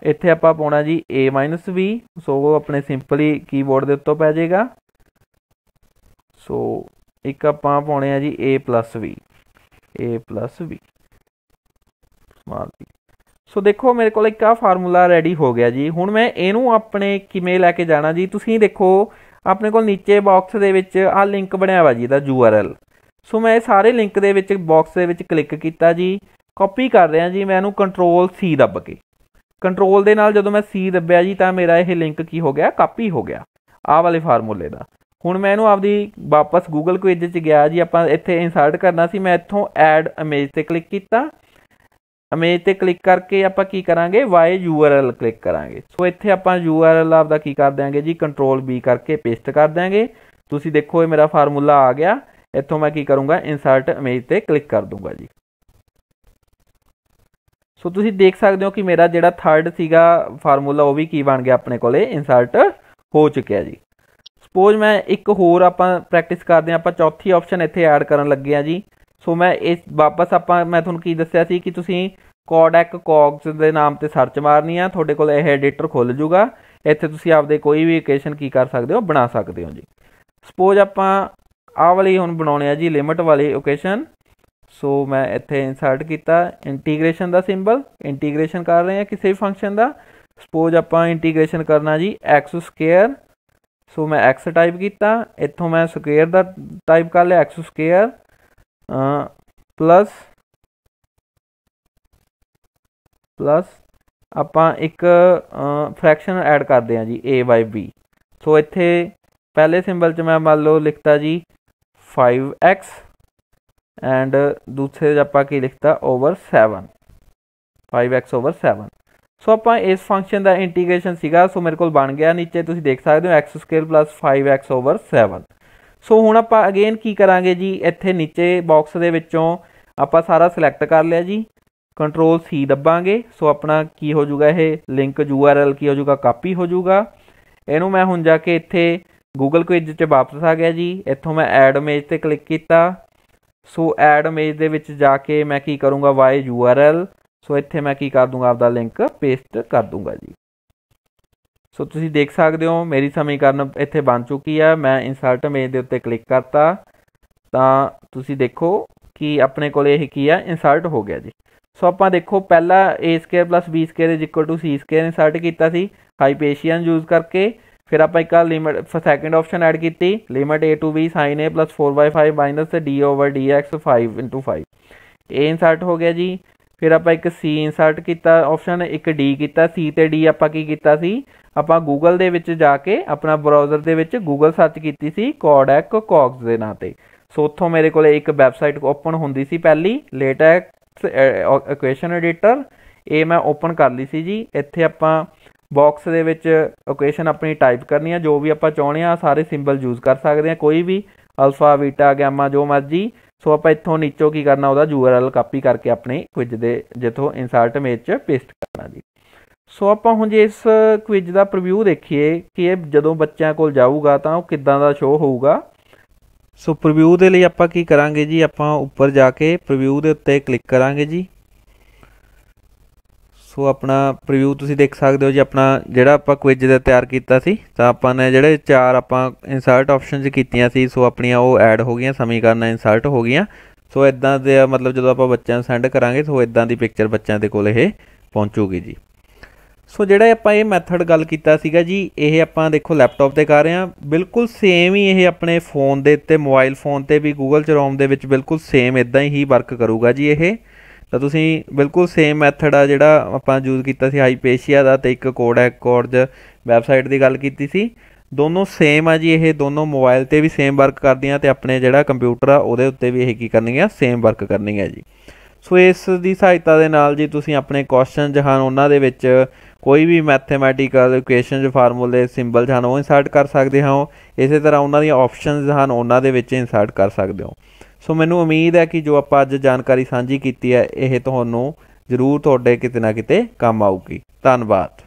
ਇੱਥੇ ਆਪਾਂ ਪਾਉਣਾ ਜੀ a b ਸੋ ਆਪਣੇ ਸਿੰਪਲੀ ਕੀਬੋਰਡ ਦੇ ਉੱਤੋਂ ਪੈ ਜਾਏਗਾ ਸੋ ਇੱਕ ਆਪਾਂ ਪਾਉਣੇ ਆ ਜੀ a b a b small ਜੀ ਸੋ ਦੇਖੋ ਮੇਰੇ ਕੋਲ ਇੱਕ ਆ ਫਾਰਮੂਲਾ ਰੈਡੀ ਹੋ ਗਿਆ ਜੀ ਹੁਣ ਮੈਂ ਇਹਨੂੰ ਆਪਣੇ ਕਿਵੇਂ ਲੈ ਕੇ ਜਾਣਾ ਜੀ ਤੁਸੀਂ ਦੇਖੋ ਆਪਣੇ ਕੋਲ ਨੀਚੇ ਬਾਕਸ ਦੇ ਵਿੱਚ ਆ ਲਿੰਕ ਬਣਿਆ ਵਾ ਜੀ ਇਹਦਾ URL ਸੋ ਮੈਂ ਇਹ ਸਾਰੇ ਲਿੰਕ ਦੇ ਵਿੱਚ ਬਾਕਸ ਦੇ ਵਿੱਚ ਕਲਿੱਕ ਕੀਤਾ ਜੀ ਕਾਪੀ ਕਰ ਰਿਹਾ ਜੀ ਮੈਂ ਇਹਨੂੰ ਕੰਟਰੋਲ C ਦੱਬ ਕੇ ਕੰਟਰੋਲ ਦੇ ਨਾਲ ਜਦੋਂ ਮੈਂ C ਦੱਬਿਆ ਜੀ ਤਾਂ ਮੇਰਾ ਇਹ ਲਿੰਕ ਕੀ ਹੋ ਗਿਆ ਕਾਪੀ ਹੋ ਗਿਆ ਆਹ ਵਾਲੇ ਫਾਰਮੂਲੇ ਦਾ ਹੁਣ ਮੈਂ ਇਹਨੂੰ ਆਪਦੀ ਵਾਪਸ Google ਕੁਇਜ 'ਚ ਗਿਆ ਜੀ ਆਪਾਂ ਇੱਥੇ ਇਨਸਰਟ ਕਰਨਾ ਸੀ ਮੈਂ ਇੱਥੋਂ ਐਡ ਇਮੇਜ ਤੇ ਕਲਿੱਕ ਕੀਤਾ ਇਮੇਜ ਤੇ ਕਲਿੱਕ ਕਰਕੇ ਆਪਾਂ ਕੀ ਕਰਾਂਗੇ ਵਾਈ URL ਕਲਿੱਕ ਕਰਾਂਗੇ ਸੋ ਇੱਥੇ ਆਪਾਂ URL ਆਪਦਾ ਕੀ ਕਰ ਦਿਆਂਗੇ ਜੀ ਕੰਟਰੋਲ ਬੀ ਕਰਕੇ ਪੇਸਟ ਕਰ ਦਿਆਂਗੇ ਤੁਸੀਂ ਦੇਖੋ ਇਹ ਮੇਰਾ ਫਾਰਮੂਲਾ ਆ ਗਿਆ ਇੱਥੋਂ ਮੈਂ ਕੀ ਕਰੂੰਗਾ ਇਨਸਰਟ ਇਮੇਜ ਤੇ ਕਲਿੱਕ ਕਰ ਦੂੰਗਾ ਜੀ ਸੋ ਤੁਸੀਂ ਦੇਖ ਸਕਦੇ ਹੋ ਕਿ ਮੇਰਾ ਜਿਹੜਾ ਥਰਡ ਸੀਗਾ ਫਾਰਮੂਲਾ ਉਹ ਵੀ ਕੀ ਬਣ ਗਿਆ ਆਪਣੇ ਕੋਲੇ ਇਨਸਰਟ ਹੋ ਚੁੱਕਿਆ ਜੀ ਸਪੋਜ਼ ਮੈਂ ਇੱਕ ਹੋਰ ਆਪਾਂ ਪ੍ਰੈਕਟਿਸ ਕਰਦੇ ਆਂ ਆਪਾਂ ਚੌਥੀ ਆਪਸ਼ਨ ਇੱਥੇ ਐਡ ਕਰਨ ਲੱਗੇ ਆ ਜੀ ਸੋ ਮੈਂ ਇਸ ਵਾਪਸ ਆਪਾਂ ਮੈਂ ਤੁਹਾਨੂੰ ਕੀ ਦੱਸਿਆ ਸੀ ਕਿ ਤੁਸੀਂ ਕੋਡੈਕ ਕੌਗਸ ਦੇ ਨਾਮ ਤੇ ਸਰਚ ਮਾਰਨੀ ਆ ਤੁਹਾਡੇ ਕੋਲ ਇਹ ਐਡੀਟਰ ਖੁੱਲ ਜੂਗਾ ਇੱਥੇ ਤੁਸੀਂ ਆਪਦੇ ਕੋਈ ਵੀ ਇਕੁਏਸ਼ਨ ਕੀ ਕਰ ਸਕਦੇ ਹੋ ਬਣਾ ਸਕਦੇ ਹੋ ਜੀ ਸਪੋਜ਼ ਆਪਾਂ ਆਹ ਵਾਲੀ ਹੁਣ ਬਣਾਉਣੇ ਆ ਜੀ ਲਿਮਟ ਵਾਲੀ ਇਕੁਏਸ਼ਨ ਸੋ ਮੈਂ ਇੱਥੇ ਇਨਸਰਟ ਕੀਤਾ ਇੰਟੀਗ੍ਰੇਸ਼ਨ ਦਾ ਸਿੰਬਲ ਇੰਟੀਗ੍ਰੇਸ਼ਨ ਕਰ ਰਹੇ ਆ ਕਿਸੇ ਵੀ ਫੰਕਸ਼ਨ ਦਾ ਸਪੋਜ਼ ਆਪਾਂ ਇੰਟੀਗ੍ਰੇਸ਼ਨ ਕਰਨਾ ਜੀ x ਸਕੁਅਰ ਸੋ ਮੈਂ x ਟਾਈਪ ਕੀਤਾ ਇੱਥੋਂ ਮੈਂ ਸਕੁਅਰ ਦਾ ਟਾਈਪ ਕਰ ਲਿਆ x ਸਕੁਅਰ प्लस प्लस आप फ्रैक्शन एड करते हैं जी ए बाय बी सो इत पहले सिंबल च मैं मान लो लिखता जी फाइव एक्स एंड दूसरे आप लिखता over seven five x over seven so आप इस फंक्शन का इंटीग्रेशन सो मेरे को बन गया नीचे तुम देख सकते हो x square plus five x over seven so ਹੁਣ ਆਪਾਂ ਅਗੇਨ ਕੀ ਕਰਾਂਗੇ ਜੀ ਇੱਥੇ ਨੀਚੇ ਬਾਕਸ ਦੇ ਵਿੱਚੋਂ ਆਪਾਂ ਸਾਰਾ ਸਿਲੈਕਟ ਕਰ ਲਿਆ ਜੀ ਕੰਟਰੋਲ ਸੀ ਦੱਬਾਂਗੇ ਸੋ ਆਪਣਾ ਕੀ ਹੋ ਜਾਊਗਾ ਇਹ ਲਿੰਕ ਐਲ ਕੀ ਹੋ ਜਾਊਗਾ ਕਾਪੀ ਹੋ ਜਾਊਗਾ ਇਹਨੂੰ ਮੈਂ ਹੁਣ ਜਾ ਕੇ ਇੱਥੇ ਗੂਗਲ ਕੁਇਜ਼ ਤੇ ਵਾਪਸ ਆ ਗਿਆ ਜੀ ਇੱਥੋਂ ਮੈਂ ਐਡ ਇਮੇਜ ਤੇ ਕਲਿੱਕ ਕੀਤਾ ਸੋ ਐਡ ਇਮੇਜ ਦੇ ਵਿੱਚ ਜਾ ਕੇ ਮੈਂ ਕੀ ਕਰੂੰਗਾ ਵਾਈ ਐਲ ਸੋ ਇੱਥੇ ਮੈਂ ਕੀ ਕਰ ਦੂੰਗਾ ਆਪਦਾ ਲਿੰਕ ਪੇਸਟ ਕਰ ਦੂੰਗਾ ਜੀ ਸੋ ਤੁਸੀਂ ਦੇਖ ਸਕਦੇ ਹੋ ਮੇਰੀ ਸਮੀਕਰਨ ਇੱਥੇ ਬਣ ਚੁੱਕੀ ਆ ਮੈਂ ਇਨਸਰਟ ਮੇਜ ਦੇ ਉੱਤੇ ਕਲਿੱਕ ਕਰਤਾ ਤਾਂ ਤੁਸੀਂ ਦੇਖੋ ਕਿ ਆਪਣੇ ਕੋਲ ਇਹ ਕੀ ਆ ਇਨਸਰਟ ਹੋ ਗਿਆ ਜੀ ਸੋ ਆਪਾਂ ਦੇਖੋ ਪਹਿਲਾ a2 b2 c2 ਇਨਸਰਟ ਕੀਤਾ ਸੀ ਹਾਈਪੇਸ਼ੀਅਨ ਯੂਜ਼ ਕਰਕੇ ਫਿਰ ਆਪਾਂ ਇੱਕ ਲਿਮਿਟ ਸੈਕੰਡ ਆਪਸ਼ਨ ਐਡ ਕੀਤੀ limit a to b sin a 4/5 d dx 5 5 ਇਹ ਇਨਸਰਟ ਹੋ ਗਿਆ ਜੀ ਫਿਰ ਆਪਾਂ ਇੱਕ c ਇਨਸਰਟ ਕੀਤਾ ਆਪਸ਼ਨ ਇੱਕ d ਕੀਤਾ c ਤੇ d ਆਪਾਂ ਕੀ ਕੀਤਾ ਸੀ ਆਪਾਂ ਗੂਗਲ ਦੇ ਵਿੱਚ ਜਾ ਕੇ ਆਪਣਾ ਬ੍ਰਾਊਜ਼ਰ ਦੇ ਵਿੱਚ ਗੂਗਲ ਸਰਚ ਕੀਤੀ ਸੀ ਕੋਡੈਕ ਕੋਕਸ ਦੇ ਨਾਂ ਤੇ ਸੋ ਉੱਥੋਂ ਮੇਰੇ ਕੋਲੇ ਇੱਕ ਵੈਬਸਾਈਟ ਓਪਨ ਹੁੰਦੀ ਸੀ ਪਹਿਲੀ ਲੇਟੈਕਸ ਇਕੁਏਸ਼ਨ ਐਡੀਟਰ ਇਹ ਮੈਂ ਓਪਨ ਕਰ ਲਈ ਸੀ ਜੀ ਇੱਥੇ ਆਪਾਂ ਬਾਕਸ ਦੇ ਵਿੱਚ ਇਕੁਏਸ਼ਨ ਆਪਣੀ ਟਾਈਪ ਕਰਨੀ ਆ ਜੋ ਵੀ ਆਪਾਂ ਚਾਹੁੰਦੇ ਆ ਸਾਰੇ ਸਿੰਬਲ ਯੂਜ਼ ਕਰ ਸਕਦੇ ਆ ਕੋਈ ਵੀ ਅਲਫਾ ਬੀਟਾ ਗਾਮਾ ਜੋ ਮਰਜੀ ਸੋ ਆਪਾਂ ਇੱਥੋਂ ਨੀਚੋਂ ਕੀ ਕਰਨਾ ਉਹਦਾ ਯੂਆਰਐਲ ਕਾਪੀ ਕਰਕੇ ਆਪਣੇ ਕੁਇਜ ਦੇ ਜਿੱਥੋਂ ਇਨਸਰਟ ਇਮੇਜ ਚ ਪੇਸਟ ਕਰਨਾ ਜੀ ਸੋ ਆਪਾਂ ਹੁਣ ਜੇ ਇਸ ਕੁਇਜ਼ ਦਾ ਪ੍ਰੀਵਿਊ ਦੇਖੀਏ ਕਿ ਇਹ ਜਦੋਂ ਬੱਚਿਆਂ ਕੋਲ ਜਾਊਗਾ ਤਾਂ ਉਹ ਕਿੱਦਾਂ ਦਾ ਸ਼ੋਅ ਹੋਊਗਾ ਸੋ ਪ੍ਰੀਵਿਊ ਦੇ ਲਈ ਆਪਾਂ ਕੀ ਕਰਾਂਗੇ ਜੀ ਆਪਾਂ ਉੱਪਰ ਜਾ ਕੇ ਪ੍ਰੀਵਿਊ ਦੇ ਉੱਤੇ ਕਲਿੱਕ ਕਰਾਂਗੇ ਜੀ ਸੋ ਆਪਣਾ ਪ੍ਰੀਵਿਊ ਤੁਸੀਂ ਦੇਖ ਸਕਦੇ ਹੋ ਜੀ ਆਪਣਾ ਜਿਹੜਾ ਆਪਾਂ ਕੁਇਜ਼ ਦਾ ਤਿਆਰ ਕੀਤਾ ਸੀ ਤਾਂ ਆਪਾਂ ਨੇ ਜਿਹੜੇ ਚਾਰ ਆਪਾਂ ਇਨਸਰਟ ਆਪਸ਼ਨਸ ਕੀਤੀਆਂ ਸੀ ਸੋ ਆਪਣੀਆਂ ਉਹ ਐਡ ਹੋ ਗਈਆਂ ਸਮੀਕਰਨ ਇਨਸਰਟ ਹੋ ਗਈਆਂ ਸੋ ਇਦਾਂ ਦੇ ਮਤਲਬ ਜਦੋਂ ਆਪਾਂ ਬੱਚਿਆਂ ਨੂੰ ਸੈਂਡ ਕਰਾਂਗੇ ਸੋ ਇਦਾਂ ਦੀ ਪਿਕਚਰ ਬੱਚਿਆਂ ਦੇ ਕੋਲ ਇਹ ਪਹੁੰਚੂਗੀ ਜੀ ਸੋ ਜਿਹੜਾ ਆਪਾਂ ਇਹ ਮੈਥਡ ਗੱਲ ਕੀਤਾ ਸੀਗਾ ਜੀ ਇਹ ਆਪਾਂ ਦੇਖੋ ਲੈਪਟਾਪ ਤੇ ਕਰ ਰਹੇ ਆ ਬਿਲਕੁਲ ਸੇਮ ਹੀ ਇਹ ਆਪਣੇ ਫੋਨ ਦੇ ਉੱਤੇ ਮੋਬਾਈਲ ਫੋਨ ਤੇ ਵੀ Google Chrome ਦੇ ਵਿੱਚ ਬਿਲਕੁਲ ਸੇਮ ਇਦਾਂ ਹੀ ਵਰਕ ਕਰੂਗਾ ਜੀ ਇਹ ਤਾਂ ਤੁਸੀਂ ਬਿਲਕੁਲ ਸੇਮ ਮੈਥਡ ਆ ਜਿਹੜਾ ਆਪਾਂ ਯੂਜ਼ ਕੀਤਾ ਸੀ ਹਾਈਪੇਸ਼ੀਆ ਦਾ ਤੇ ਇੱਕ ਕੋਡ ਹੈ ਕੋਡਜ ਵੈਬਸਾਈਟ ਦੀ ਗੱਲ ਕੀਤੀ ਸੀ ਦੋਨੋਂ ਸੇਮ ਆ ਜੀ ਇਹ ਦੋਨੋਂ ਮੋਬਾਈਲ ਤੇ ਵੀ ਸੇਮ ਵਰਕ ਕਰਦੀਆਂ ਤੇ ਆਪਣੇ ਜਿਹੜਾ ਕੰਪਿਊਟਰ ਆ ਉਹਦੇ ਉੱਤੇ ਵੀ ਇਹ ਕੀ ਕਰਨਗੀਆਂ ਸੇਮ ਵਰਕ ਕਰਨਗੀਆਂ ਜੀ ਸੋ ਇਸ ਦੀ ਸਹਾਇਤਾ ਦੇ ਨਾਲ ਜੀ ਤੁਸੀਂ ਆਪਣੇ ਕੁਐਸਚਨ ਜਹਾਨ ਉਹਨਾਂ ਦੇ ਵਿੱਚ ਕੋਈ ਵੀ ਮੈਥਮੈਟੀਕਲ ਦੇ ਫਾਰਮੂਲੇ ਸਿੰਬਲ ਹਨ ਉਹ ਇਨਸਰਟ ਕਰ ਸਕਦੇ ਹਾਂ ਇਸੇ ਤਰ੍ਹਾਂ ਉਹਨਾਂ ਦੀਆਂ ਆਪਸ਼ਨਸ ਹਨ ਉਹਨਾਂ ਦੇ ਵਿੱਚ ਇਨਸਰਟ ਕਰ ਸਕਦੇ ਹੋ ਸੋ ਮੈਨੂੰ ਉਮੀਦ ਹੈ ਕਿ ਜੋ ਆਪਾਂ ਅੱਜ ਜਾਣਕਾਰੀ ਸਾਂਝੀ ਕੀਤੀ ਹੈ ਇਹ ਤੁਹਾਨੂੰ ਜ਼ਰੂਰ ਤੁਹਾਡੇ ਕਿਤੇ ਨਾ ਕਿਤੇ ਕੰਮ ਆਊਗੀ ਧੰਨਵਾਦ